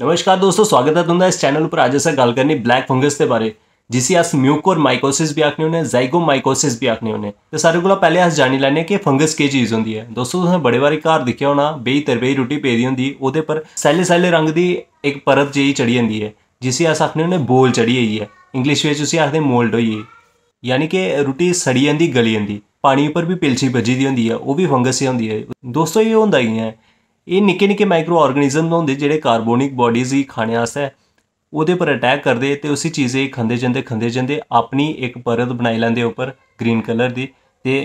नमस्कार दोस्तों स्वागत है તમારા इस चैनल पर આજે સર गल करनी ब्लैक फंगस के बारे जिसी अस म्यूकोर माइकोसिस भी आखने होने जाइगो माइकोसिस भी आखने होने तो सारे कोला पहले अस जानी लैने कि फंगस के चीज़ होंदी है दोस्तों तुसें बड़े बारी घर दिक्खेआ होना बेही तरबेई रुटी पेदी होंदी पर सैले सैले रंग की इक परत जी चढ़ी जंदी है जिसी अस आखने होने बोल चढ़ी गेई है इंग्लिश बिच उसी आखदे मोल्ड हो गेई यानी कि रुट्टी सड़ी जी गली जंदी पानी पर भी पिलछी बजी दी होंदी ऐ ओह् बी फंगस ही होंदी है दोस्तों एह् होंदा इ'यां ऐ ਇਹ ਨਿੱਕੇ ਨਿੱਕੇ ਮਾਈਕਰੋ ਆਰਗੇਨਿਜ਼ਮ ਹੁੰਦੇ ਜਿਹੜੇ ਕਾਰਬੋਨਿਕ ਬਾਡੀਜ਼ ਹੀ ਖਾਣੇ ਹੈ ਉਹਦੇ ਪਰ ਅਟੈਕ ਕਰਦੇ ਤੇ ਉਸੇ ਚੀਜ਼ੇ ਖੰਦੇ ਜਾਂਦੇ ਖੰਦੇ ਜਾਂਦੇ ਆਪਣੀ ਇੱਕ ਪਰਤ ਬਣਾਈ ਲੈਂਦੇ ਉੱਪਰ ਗ੍ਰੀਨ ਕਲਰ ਦੀ ਤੇ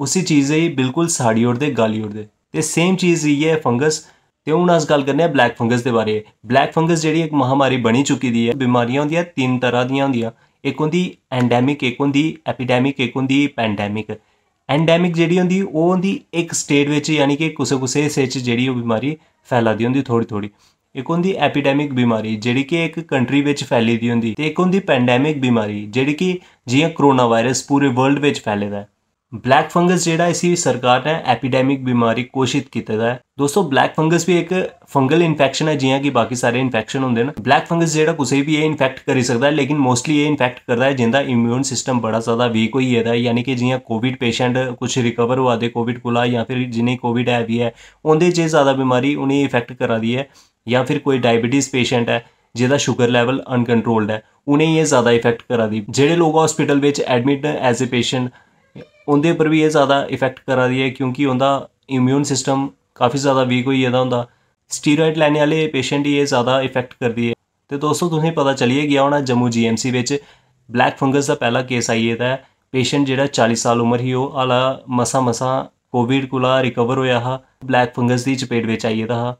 ਉਸੇ ਚੀਜ਼ੇ ਹੀ ਬਿਲਕੁਲ ਸਾੜੀ ਉੜਦੇ ਗਾਲੀ ਉੜਦੇ ਤੇ ਸੇਮ ਚੀਜ਼ ਹੀ ਹੈ ਫੰਗਸ ਤੇ ਹੁਣ ਅਸ ਗੱਲ ਕਰਨੇ ਆ ਬਲੈਕ ਫੰਗਸ ਦੇ ਬਾਰੇ ਬਲੈਕ ਫੰਗਸ ਜਿਹੜੀ ਇੱਕ ਮਹਾਮਾਰੀ ਬਣੀ ਚੁੱਕੀ ਦੀ ਹੈ ਬਿਮਾਰੀਆਂ ਹੁੰਦੀਆਂ ਤਿੰਨ ਤਰ੍ਹਾਂ ਦੀਆਂ ਹੁੰਦੀਆਂ ਇੱਕ ਹੁੰਦੀ ਐਂਡੈਮਿਕ ਇੱਕ ਹੁੰਦੀ ਐਪੀਡੈਮਿਕ ਇੱਕ ਹੁੰਦੀ ਪੈਂਡੈਮਿਕ ਐਂਡੈਮਿਕ ਜਿਹੜੀ ਹੁੰਦੀ ਉਹ ਹੁੰਦੀ ਇੱਕ ਸਟੇਟ ਵਿੱਚ ਯਾਨੀ ਕਿ ਕੁਸੇ-ਕੁਸੇ ਹਿੱਸੇ 'ਚ ਜਿਹੜੀ ਉਹ ਬਿਮਾਰੀ ਫੈਲਾਦੀ ਹੁੰਦੀ ਥੋੜੀ-ਥੋੜੀ ਇੱਕ ਹੁੰਦੀ ਐਪੀਡੈਮਿਕ ਬਿਮਾਰੀ ਜਿਹੜੀ ਕਿ ਇੱਕ ਕੰਟਰੀ ਵਿੱਚ ਫੈਲੀ ਦੀ ਹੁੰਦੀ ਤੇ ਇੱਕ ਹੁੰਦੀ ਪੈਂਡੈਮਿਕ ਬਿਮਾਰੀ ਜਿਹੜੀ ਕਿ ਜਿਵੇਂ ਕਰੋਨਾ ਵਾਇਰਸ ਪੂਰੇ ਵਰਲਡ ਵਿੱਚ ਫੈਲੇਦਾ ब्लैक फंगस जेड़ा इसी सरकार ने एपिडेमिक बीमारी घोषित कीते दा है दोस्तों ब्लैक फंगस भी एक फंगल इन्फेक्शन है जियां कि बाकी सारे इन्फेक्शन होंगे न ब्लैक फंगस जेड़ा कुछ भी एह् इन्फेक्ट करी सकता है लेकिन मोस्टली एह् इन्फेक्ट करदा है जिंदा इम्यून सिस्टम बड़ा ज्यादा वीक होई गेदा है यानी कि जियां कोविड पेशेंट कुछ रिकवर होआ दे कोविड कोला या फिर जिन्हें कोविड है भी है उंदे जो ज्यादा बीमारी उन्हें इफेक्ट करा दी है या फिर कोई डायबिटीज पेशेंट है जेह्दा शुगर लैवल अनकंट्रोल्ड है उन्हें यह ज्यादा इफेक्ट करा दी जेह्ड़े लोग हॉस्पिटल में एडमिट एज ए पेशेंट ਉਹਦੇ ਪਰ ਵੀ ਇਹ ਜ਼ਿਆਦਾ ਇਫੈਕਟ ਕਰ ਰਹੀ ਹੈ ਕਿਉਂਕਿ ਉਹਦਾ ਇਮਿਊਨ ਸਿਸਟਮ ਕਾਫੀ ਜ਼ਿਆਦਾ ਵੀਕ ਹੋਈ ਜਾਂਦਾ ਹੁੰਦਾ ਸਟੀਰੋਇਡ ਲੈਣ ਵਾਲੇ ਪੇਸ਼ੈਂਟ ਹੀ ਇਹ ਜ਼ਿਆਦਾ ਇਫੈਕਟ ਕਰਦੀ ਹੈ ਤੇ ਦੋਸਤੋ ਤੁਹਾਨੂੰ ਪਤਾ ਚੱਲੀਏ ਗਿਆ ਹੋਣਾ ਜੰਮੂ ਜੀਐਮਸੀ ਵਿੱਚ ਬਲੈਕ ਫੰਗਸ ਦਾ ਪਹਿਲਾ ਕੇਸ ਆਈਏ ਤਾਂ ਪੇਸ਼ੈਂਟ ਜਿਹੜਾ 40 ਸਾਲ ਉਮਰ ਹੀ ਉਹ ਆਲਾ ਮਸਾ ਮਸਾ ਕੋਵਿਡ ਕੋਲਾ ਰਿਕਵਰ ਹੋਇਆ ਹਾ ਬਲੈਕ ਫੰਗਸ ਦੀ ਚਪੇਟ ਵਿੱਚ ਆਇਆ ਦਾ ਹਾ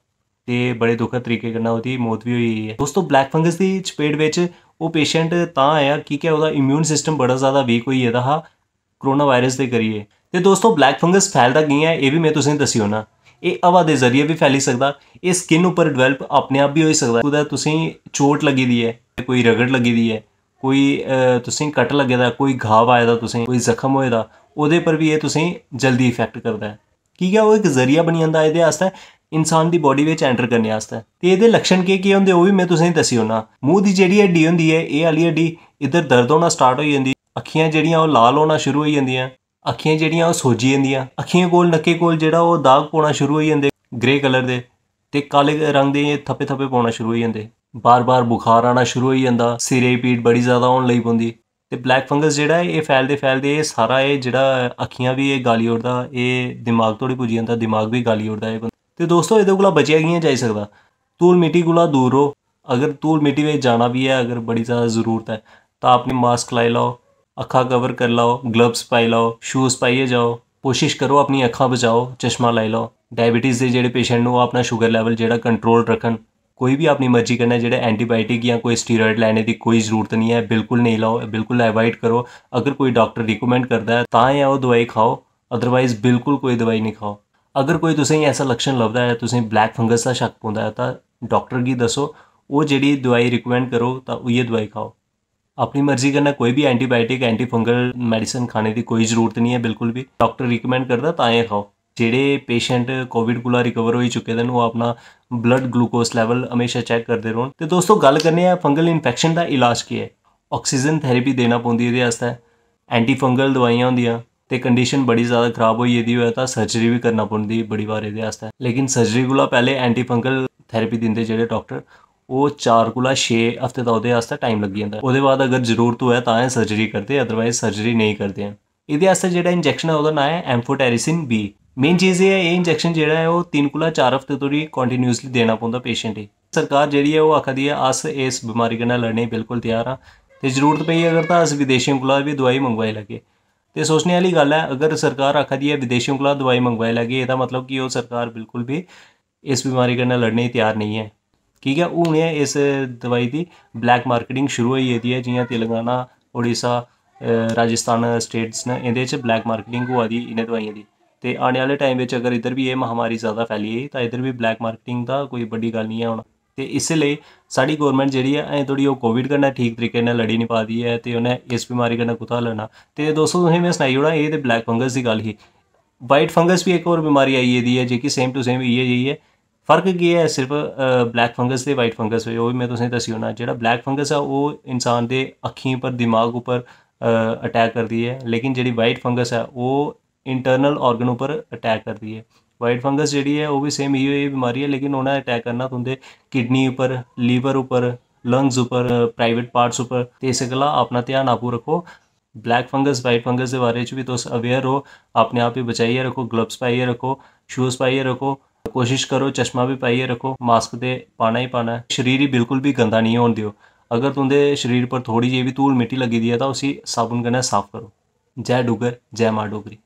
ਤੇ ਬੜੇ ਦੁਖਦ ਤਰੀਕੇ ਕਰਨਾ ਉਹਦੀ ਮੌਤ ਵੀ ਹੋਈ ਹੈ ਦੋਸਤੋ ਬਲੈਕ ਫੰਗਸ ਦੀ ਚਪੇਟ ਵਿੱਚ ਉਹ ਪੇਸ਼ੈਂਟ ਤਾਂ ਆਇਆ ਕਿ ਕਿ ਉਹਦਾ ਇਮਿਊਨ ਸਿਸਟਮ ਬੜਾ ਜ਼ਿਆਦਾ ਵੀਕ ਹੋਈ ਹੈ ਹਾ ਕਰੋਨਾ ਵਾਇਰਸ ਦੇ ਕਰੀਏ ਤੇ ਦੋਸਤੋ ਬਲੈਕ ਫੰਗਸ ਫੈਲਦਾ ਕੀ ਹੈ ਇਹ ਵੀ ਮੈਂ ਤੁਸੀਂ ਦੱਸਿਓ ਨਾ ਇਹ ਹਵਾ ਦੇ ਜ਼ਰੀਏ ਵੀ ਫੈਲੀ ਸਕਦਾ ਇਹ ਸਕਿਨ ਉੱਪਰ ਡਿਵੈਲਪ ਆਪਣੇ ਆਪ ਵੀ ਹੋਈ ਸਕਦਾ ਕੋਈ ਤੁਸੀਂ ਚੋਟ ਲੱਗੀ ਦੀ ਹੈ ਕੋਈ ਰਗੜ ਲੱਗੀ ਦੀ ਹੈ ਕੋਈ ਤੁਸੀਂ ਕੱਟ ਲੱਗੇ ਦਾ ਕੋਈ ਘਾਵ ਆਇਆ ਦਾ ਤੁਸੀਂ ਕੋਈ ਜ਼ਖਮ ਹੋਇਆ ਦਾ ਉਹਦੇ ਪਰ ਵੀ ਇਹ ਤੁਸੀਂ ਜਲਦੀ ਇਫੈਕਟ ਕਰਦਾ ਹੈ ਕੀ ਹੈ ਉਹ ਇੱਕ ਜ਼ਰੀਆ ਬਣ ਜਾਂਦਾ ਇਹਦੇ ਵਾਸਤੇ ਇਨਸਾਨ ਦੀ ਬਾਡੀ ਵਿੱਚ ਐਂਟਰ ਕਰਨੇ ਵਾਸਤੇ ਤੇ ਇਹਦੇ ਲੱਛਣ ਕੀ ਕੀ ਹੁੰਦੇ ਉਹ ਵੀ ਮੈਂ ਤੁਸੀਂ ਦੱਸਿਓ ਨਾ ਮੂੰਹ ਦੀ ਜਿਹੜੀ ਹੱਡੀ ਹੁੰਦੀ ਹੈ ਇਹ ਵਾਲੀ ਹੱਡੀ ਇਧਰ ਦਰਦ ਹੋਣਾ ਸਟਾਰਟ ਹੋ ਜਾਂਦੀ ਅੱਖੀਆਂ ਜਿਹੜੀਆਂ ਉਹ ਲਾਲ ਹੋਣਾ ਸ਼ੁਰੂ ਹੋਈ ਜਾਂਦੀਆਂ ਅੱਖੀਆਂ ਜਿਹੜੀਆਂ ਉਹ ਸੋਜੀ ਜਾਂਦੀਆਂ ਅੱਖੀਆਂ ਕੋਲ ਨੱਕੇ ਕੋਲ ਜਿਹੜਾ ਉਹ ਦਾਗ ਪਾਉਣਾ ਸ਼ੁਰੂ ਹੋਈ ਜਾਂਦੇ ਗ੍ਰੇ ਕਲਰ ਦੇ ਤੇ ਕਾਲੇ ਰੰਗ ਦੇ ਥੱਪੇ ਥੱਪੇ ਪਾਉਣਾ ਸ਼ੁਰੂ ਹੋਈ ਜਾਂਦੇ ਬਾਰ-ਬਾਰ ਬੁਖਾਰ ਆਣਾ ਸ਼ੁਰੂ ਹੋਈ ਜਾਂਦਾ ਸਿਰੇ ਪੀੜ ਬੜੀ ਜ਼ਿਆਦਾ ਹੋਣ ਲਈ ਪੁੰਦੀ ਤੇ ਬਲੈਕ ਫੰਗਸ ਜਿਹੜਾ ਇਹ ਫੈਲਦੇ ਫੈਲਦੇ ਇਹ ਸਾਰਾ ਇਹ ਜਿਹੜਾ ਅੱਖੀਆਂ ਵੀ ਇਹ ਗਾਲੀ ਉੜਦਾ ਇਹ ਦਿਮਾਗ ਤੋਂ ਵੀ ਪੁੱਜੀ ਜਾਂਦਾ ਦਿਮਾਗ ਵੀ ਗਾਲੀ ਉੜਦਾ ਇਹ ਤੇ ਦੋਸਤੋ ਇਹਦੇ ਕੋਲ ਬਚਿਆ ਨਹੀਂ ਜਾਈ ਸਕਦਾ ਤੂਲ ਮਿੱਟੀ ਕੋਲ ਦੂਰ ਰੋ ਅਗਰ ਤੂਲ ਮਿੱਟੀ ਵਿੱਚ ਜਾਣਾ ਵੀ ਹੈ ਅਗਰ ਬੜੀ ਜ਼ਿਆਦਾ ਜ਼ਰੂਰਤ ਹੈ ਤਾਂ ਆਪਣੀ ਮਾਸਕ ਲਾਈ ਲਓ अखा कवर कर लाओ ग्लव्स पाई लाओ शूज़ पाइयै जाओ कोशिश करो अपनी अखा बचाओ चश्मा लाई लाओ डायबिटीज़ के जो पेशेंट न अपना शुगर लेवल जेह्ड़ा कंट्रोल रखन कोई बी अपनी मर्जी कन्नै जो एंटीबायोटिक जां कोई स्टीरायड लैने की कोई जरूरत नहीं है बिल्कुल नहीं लाओ बिल्कुल अवॉइड करो अगर कोई डॉक्टर रिकमेंड करता है तां गै ओह् दोआई खाओ अदरवाइज बिल्कुल कोई दोआई निं खाओ अगर कोई तुसेंगी ऐसा लक्षण लगता है तुसेंगी ब्लैक फंगस का शक पौंदा ऐ तां डॉक्टर की दसो ओह् जेह्ड़ी दोआई रिकमेंड करो तो उ दोआई खाओ अपनी मर्जी करना कोई भी एंटीबायोटिक एंटीफंगल मेडिसिन खाने की कोई जरूरत नहीं है बिल्कुल भी डॉक्टर रिकमेंड करता ताएं खाओ जेह्ड़े पेशेंट कोविड को रिकवर हो चुके दे न अपना ब्लड ग्लूकोज लैवल हमेशा चैक करते रौह्न ते दोस्तों गल करने फंगल इन्फेक्शन का इलाज केह् ऐ ऑक्सीजन थेरेपी देना पौंदी एह्दे आस्तै एंटी फंगल दवाइयां होंदियां कंडीशन बड़ी ज़्यादा खराब होती हो सर्जरी भी करना पौंदी बड़ी बार एह्दे लेकिन सर्जरी कोला पैह्लें एंटी फंगल थेरेपी दिंदे जेह्ड़े डॉक्टर ओह् चार कोला छे हफ्ते दा ओह्दे टाइम लग्गी जंदा ओह्दे बाद अगर जरूरत होऐ तां सर्जरी करते अदरवाइज सर्जरी नहीं करते हैं एह्दे जो जेह्ड़ा इंजैक्शन है ओह्दा नांऽ ऐ एम्फोटेरिसिन बी मेन चीज़ यह है एह् इंजैक्शन जेह्ड़ा ऐ ओह् तिन्न कोला चार हफ्ते धोड़ी कंटीन्यूसली देना पौंदा पेशेंट गी सरकार जी ऐ ओह् आखा दी ऐ अस इस बमारी कन्नै लड़ने बिल्कुल तैयार आं ते जरूरत पेई अगर तां अस विदेशें कोला बी दोआई मंगवाई लैगे ते सोचने आह्ली गल्ल ऐ अगर सरकार आखा दी ऐ विदेशें कोला दोआई मंगवाई लैगे एह्दा मतलब कि ओह् सरकार बिल्कुल भी इस बीमारी कन्नै लड़ने तैयार नहीं है ਠੀਕ ਹੈ ਹੁਣ ਇਸ ਦਵਾਈ ਦੀ ਬਲੈਕ ਮਾਰਕੀਟਿੰਗ ਸ਼ੁਰੂ ਹੋਈ ਹੈ ਜਿਵੇਂ ਤੇਲੰਗਾਨਾ ਓਡੀਸ਼ਾ ਰਾਜਸਥਾਨ ਸਟੇਟਸ ਨੇ ਇਹਦੇ ਚ ਬਲੈਕ ਮਾਰਕੀਟਿੰਗ ਹੋ ਆਦੀ ਇਹਨਾਂ ਦਵਾਈਆਂ ਦੀ ਤੇ ਆਉਣ ਵਾਲੇ ਟਾਈਮ ਵਿੱਚ ਅਗਰ ਇਧਰ ਵੀ ਇਹ ਮਹਾਮਾਰੀ ਜ਼ਿਆਦਾ ਫੈਲੀ ਹੈ ਤਾਂ ਇਧਰ ਵੀ ਬਲੈਕ ਮਾਰਕੀਟਿੰਗ ਦਾ ਕੋਈ ਵੱਡੀ ਗੱਲ ਨਹੀਂ ਆਉਣਾ ਤੇ ਇਸ ਲਈ ਸਾਡੀ ਗਵਰਨਮੈਂਟ ਜਿਹੜੀ ਹੈ ਐ ਥੋੜੀ ਉਹ ਕੋਵਿਡ ਕਰਨਾ ਠੀਕ ਤਰੀਕੇ ਨਾਲ ਲੜੀ ਨਹੀਂ ਪਾਦੀ ਹੈ ਤੇ ਉਹਨੇ ਇਸ ਬਿਮਾਰੀ ਕਰਨਾ ਕੁਤਾ ਲੈਣਾ ਤੇ ਦੋਸਤੋ ਤੁਸੀਂ ਮੈਂ ਸੁਣਾਈ ਹੋਣਾ ਇਹ ਤੇ ਬਲੈਕ ਫੰਗਸ ਦੀ ਗੱਲ ਹੀ ਵਾਈਟ ਫੰਗਸ ਵੀ ਇੱਕ ਹੋਰ ਬਿਮਾਰੀ ਆਈ ਹੈ ਜੇ ਕਿ ਸੇਮ ਟੂ ਸੇਮ ਇਹ ਹੀ ਹੈ फर्क केह् है सिर्फ ब्लैक फंगस से वाइट फंगस बिच ओह् बी में तुसेंगी दसी होना जो ब्लैक फंगस है वो इंसान के अखियों पर दिमाग उपर अटैक करती है लेकिन जी वाइट फंगस है वो इंटरनल ऑर्गन उपर अटैक करती है वाइट फंगस जी है ओह् सेम ही जेही बीमारी है लेकिन उन्हें अटैक करना तुम्हें किडनी उपर लीवर उपर लंग्स उपर प्राइवेट पार्ट्स उपर तो इस गला अपना ध्यान आप रखो ब्लैक फंगस वाइट फंगस के बारे में भी तुम अवेयर हो अपने आप ही बचाइए रखो ग्लव्स पाइए रखो शूज़ पाइए रखो कोशिश करो चश्मा भी पाइयै रखो मास्क ते पाना ही पाना शरीर ही बिल्कुल भी गंदा नहीं होन देओ अगर तुं'दे शरीर पर थोड़ी जी भी धूल मिट्टी लगी दी ऐ तां उसी साबन कन्नै साफ करो जै डुगर जय मां डोगरी